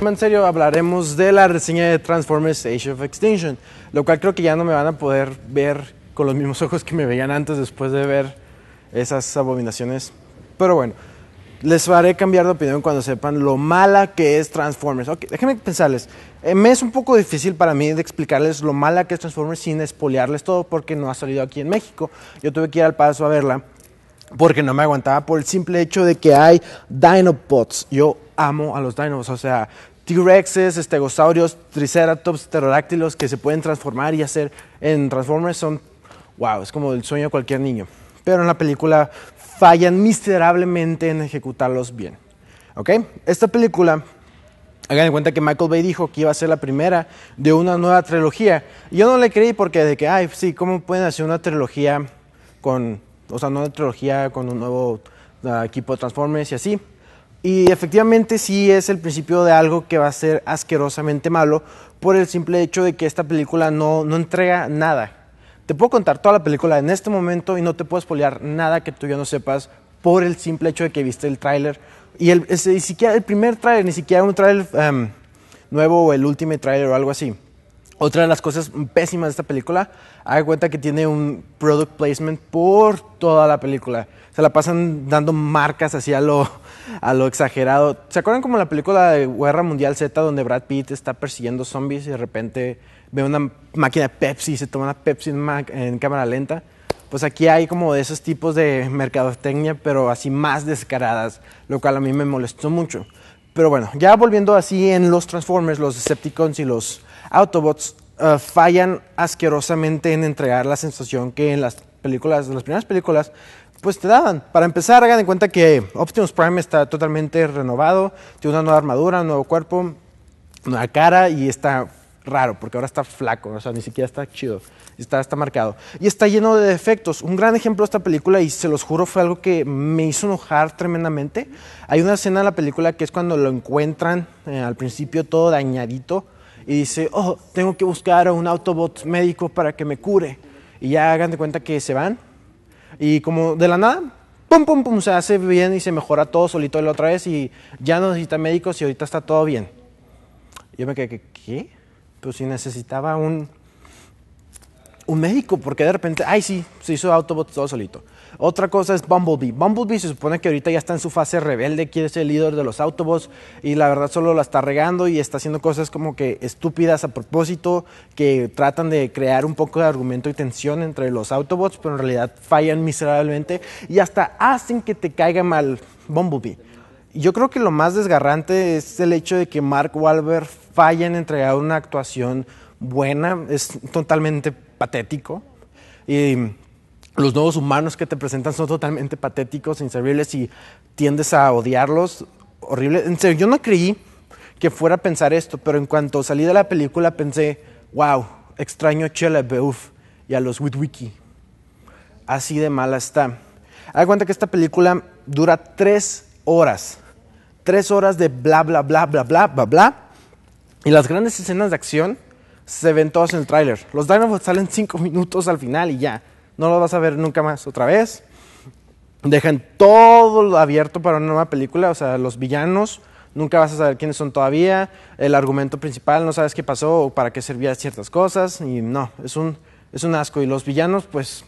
En serio, hablaremos de la reseña de Transformers Age of Extinction, lo cual creo que ya no me van a poder ver con los mismos ojos que me veían antes después de ver esas abominaciones. Pero bueno, les haré cambiar de opinión cuando sepan lo mala que es Transformers. Ok, déjenme pensarles. Eh, me es un poco difícil para mí de explicarles lo mala que es Transformers sin espolearles todo porque no ha salido aquí en México. Yo tuve que ir al paso a verla porque no me aguantaba por el simple hecho de que hay Dinobots. Yo amo a los dinos. O sea, T-Rexes, estegosaurios, triceratops, pterodáctilos que se pueden transformar y hacer en Transformers son, wow, es como el sueño de cualquier niño. Pero en la película fallan miserablemente en ejecutarlos bien. ¿Ok? Esta película, hagan en cuenta que Michael Bay dijo que iba a ser la primera de una nueva trilogía. Yo no le creí porque de que, ay, sí, ¿cómo pueden hacer una trilogía con, o sea, no una trilogía con un nuevo ah, equipo de Transformers y así? Y efectivamente sí es el principio de algo que va a ser asquerosamente malo por el simple hecho de que esta película no, no entrega nada. Te puedo contar toda la película en este momento y no te puedo espolear nada que tú ya no sepas por el simple hecho de que viste el tráiler. Y el, siquiera el primer tráiler, ni siquiera un tráiler em, nuevo o el último tráiler o algo así. Otra de las cosas pésimas de esta película, haga cuenta que tiene un product placement por toda la película. Se la pasan dando marcas así a lo, a lo exagerado. ¿Se acuerdan como la película de Guerra Mundial Z donde Brad Pitt está persiguiendo zombies y de repente ve una máquina de Pepsi y se toma una Pepsi en, en cámara lenta? Pues aquí hay como de esos tipos de mercadotecnia, pero así más descaradas, lo cual a mí me molestó mucho. Pero bueno, ya volviendo así en los Transformers, los Decepticons y los Autobots eh, fallan asquerosamente en entregar la sensación que en las películas, en las primeras películas, pues te daban. Para empezar, hagan en cuenta que Optimus Prime está totalmente renovado, tiene una nueva armadura, un nuevo cuerpo, una cara y está raro, porque ahora está flaco, o sea, ni siquiera está chido, está, está marcado. Y está lleno de defectos. Un gran ejemplo de esta película, y se los juro, fue algo que me hizo enojar tremendamente. Hay una escena de la película que es cuando lo encuentran eh, al principio todo dañadito y dice, oh, tengo que buscar a un Autobot médico para que me cure. Y ya hagan de cuenta que se van. Y como de la nada, pum, pum, pum, se hace bien y se mejora todo solito la otra vez y ya no necesita médicos y ahorita está todo bien. Yo me quedé, ¿qué? pues si necesitaba un, un médico, porque de repente, ay sí, se hizo autobots todo solito. Otra cosa es Bumblebee. Bumblebee se supone que ahorita ya está en su fase rebelde, quiere ser el líder de los Autobots y la verdad solo la está regando y está haciendo cosas como que estúpidas a propósito, que tratan de crear un poco de argumento y tensión entre los Autobots, pero en realidad fallan miserablemente y hasta hacen que te caiga mal Bumblebee. Yo creo que lo más desgarrante es el hecho de que Mark Wahlberg Vayan en entregar una actuación buena, es totalmente patético. Y los nuevos humanos que te presentan son totalmente patéticos, inservibles y tiendes a odiarlos. Horrible. En serio, yo no creí que fuera a pensar esto, pero en cuanto salí de la película pensé, wow, extraño a Chela y a los Witwiki. Así de mala está. Hay cuenta que esta película dura tres horas. Tres horas de bla, bla, bla, bla, bla, bla, bla y las grandes escenas de acción se ven todas en el tráiler. Los Dinobots salen cinco minutos al final y ya. No los vas a ver nunca más otra vez. Dejan todo abierto para una nueva película. O sea, los villanos nunca vas a saber quiénes son todavía. El argumento principal no sabes qué pasó o para qué servían ciertas cosas. Y no, es un, es un asco. Y los villanos, pues,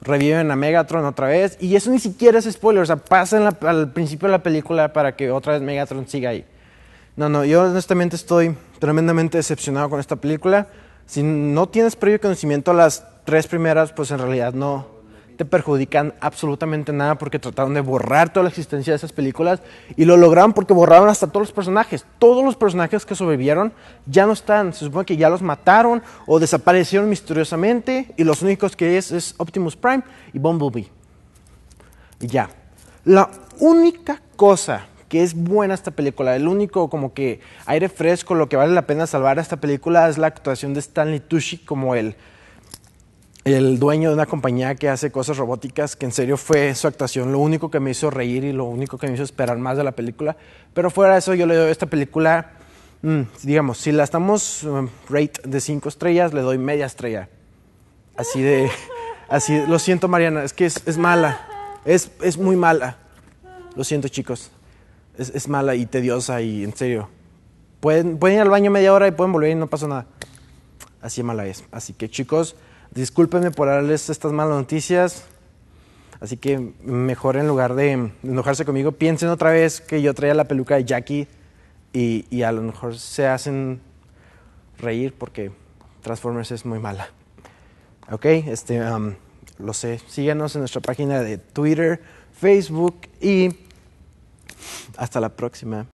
reviven a Megatron otra vez. Y eso ni siquiera es spoiler. O sea, pasan al principio de la película para que otra vez Megatron siga ahí. No, no, yo honestamente estoy tremendamente decepcionado con esta película. Si no tienes previo conocimiento a las tres primeras, pues en realidad no te perjudican absolutamente nada porque trataron de borrar toda la existencia de esas películas y lo lograron porque borraron hasta todos los personajes. Todos los personajes que sobrevivieron ya no están. Se supone que ya los mataron o desaparecieron misteriosamente y los únicos que es es Optimus Prime y Bumblebee. Y ya. La única cosa que es buena esta película. El único como que aire fresco, lo que vale la pena salvar a esta película es la actuación de Stanley Tucci como el, el dueño de una compañía que hace cosas robóticas, que en serio fue su actuación lo único que me hizo reír y lo único que me hizo esperar más de la película. Pero fuera de eso, yo le doy a esta película, mm, digamos, si la estamos um, rate de cinco estrellas, le doy media estrella. Así de... Así, lo siento Mariana, es que es, es mala. Es, es muy mala. Lo siento chicos es, mala y tediosa y en serio. Pueden, pueden ir al baño media hora y pueden volver y no pasa nada. Así de mala es. Así que chicos, discúlpenme por darles estas malas noticias. Así que mejor en lugar de enojarse conmigo, piensen otra vez que yo traía la peluca de Jackie y, y a lo mejor se hacen reír porque Transformers es muy mala. Ok, este, lo sé. Síganos en nuestra página de Twitter, Facebook y hasta la próxima.